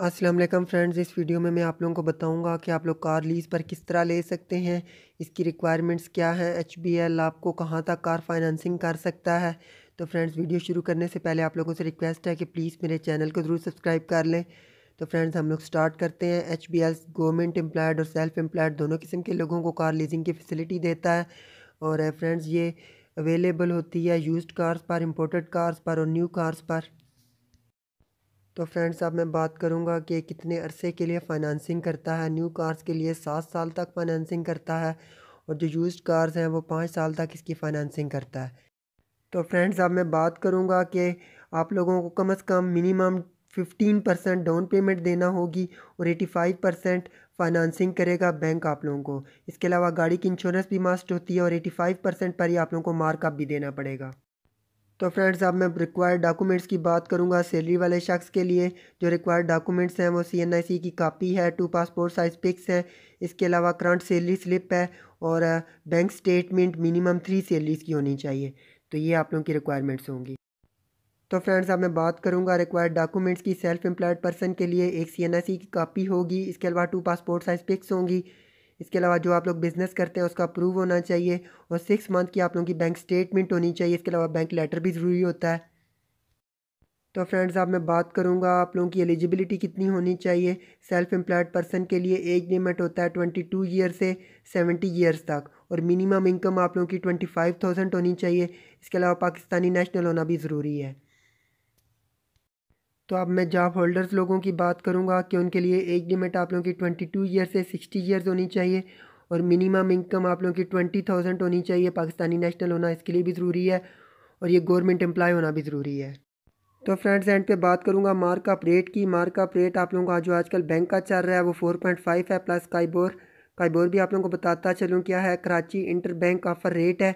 Aslam friends इस video में मैं आप लोगों को बताऊंगा कि आप लोग कार लीज़ पर किस तरह ले सकते हैं इसकी रिक्वायरमेंट्स क्या हैं एच बी एल आपको कहाँ तक कार फाइनेंसिंग कर सकता है तो फ्रेंड्स वीडियो शुरू करने से पहले आप लोगों से रिक्वेस्ट है कि प्लीज़ मेरे चैनल को ज़रूर सब्सक्राइब कर लें तो फ्रेंड्स हम लोग स्टार्ट करते हैं H B L government employed और सेल्फ एम्प्लॉयड दोनों किस्म के लोगों को कार लीजिंग की फैसिलिटी देता है और फ्रेंड्स ये अवेलेबल होती है यूज्ड कार्स पर इम्पोर्टेड कार्स पर और न्यू कार्स पर तो फ्रेंड्स अब मैं बात करूंगा कि कितने अरसे के लिए फाइनेंसिंग करता है न्यू कार्स के लिए सात साल तक फाइनेंसिंग करता है और जो यूज्ड कार्स हैं वो पाँच साल तक इसकी फाइनेंसिंग करता है तो फ्रेंड्स अब मैं बात करूंगा कि आप लोगों को कम से कम minimum fifteen percent down payment देना होगी और एटी फाइव परसेंट फाइनेंसिंग करेगा बैंक आप लोगों को इसके अलावा गाड़ी की इंश्योरेंस भी मस्ट होती है और एटी फाइव परसेंट पर ही आप लोगों को मार्कअप भी देना पड़ेगा तो फ्रेंड्स अब मैं रिक्वायर्ड डॉक्यूमेंट्स की बात करूंगा सैलरी वाले शख्स के लिए जो रिक्वायर्ड डॉक्यूमेंट्स हैं वो सीएनआईसी की कापी है टू पासपोर्ट साइज़ पिक्स हैं इसके अलावा करंट सैलरी स्लिप है और bank statement minimum three salaries की होनी चाहिए तो ये आप लोगों की रिक्वायरमेंट्स होंगी तो फ्रेंड्स अब मैं बात करूँगा रिक्वायर्ड डॉक्यूमेंट्स की सेल्फ एम्प्लॉयड पर्सन के लिए एक सी की कापी होगी इसके अलावा टू पासपोर्ट साइज़ पिक्स होंगी इसके अलावा जो आप लोग बिज़नेस करते हैं उसका अप्रूव होना चाहिए और सिक्स मंथ की आप लोगों की बैंक स्टेटमेंट होनी चाहिए इसके अलावा बैंक लेटर भी ज़रूरी होता है तो फ्रेंड्स आप मैं बात करूंगा आप लोगों की एलिजिबिलिटी कितनी होनी चाहिए सेल्फ एम्प्लॉयड पर्सन के लिए एज लिमिट होता है ट्वेंटी टू ईयर से सेवेंटी ईयर्स तक और मिनिमम इनकम आप लोगों की ट्वेंटी फाइव थाउजेंड होनी चाहिए इसके अलावा पाकिस्तानी नेशनल होना भी ज़रूरी है तो अब मैं जॉब होल्डर्स लोगों की बात करूँगा कि उनके लिए एक लिमिट आप लोगों की ट्वेंटी टू ईयर से सिक्सटी ईयर्स होनी चाहिए और मिनिमम इनकम आप लोगों की ट्वेंटी थाउजेंड होनी चाहिए पाकिस्तानी नेशनल होना इसके लिए भी ज़रूरी है और ये गवर्नमेंट एम्प्लॉय होना भी ज़रूरी है तो फ्रेंड्स एंड पे बात करूँगा मार्कअप रेट की मार्कअप रेट आप लोगों का जो आजकल बैंक का चल रहा है वो फोर पॉइंट फाइव है प्लस काइबोर काइबोर भी आप लोगों को बताता चलूँ क्या है Karachi interbank offer rate है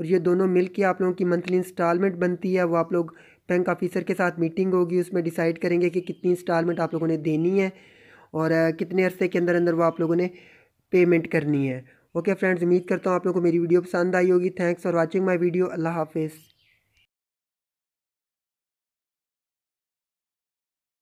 और ये दोनों मिल के आप लोगों की मंथली इंस्टॉलमेंट बनती है वो आप लोग बैंक ऑफिसर के साथ मीटिंग होगी उसमें डिसाइड करेंगे कि कितनी इंस्टॉलमेंट आप लोगों ने देनी है और कितने अरसे के अंदर अंदर वो आप लोगों ने पेमेंट करनी है ओके फ्रेंड्स उम्मीद करता हूँ आप लोगों को मेरी वीडियो पसंद आई होगी thanks for watching my video अल्लाह हाफिज़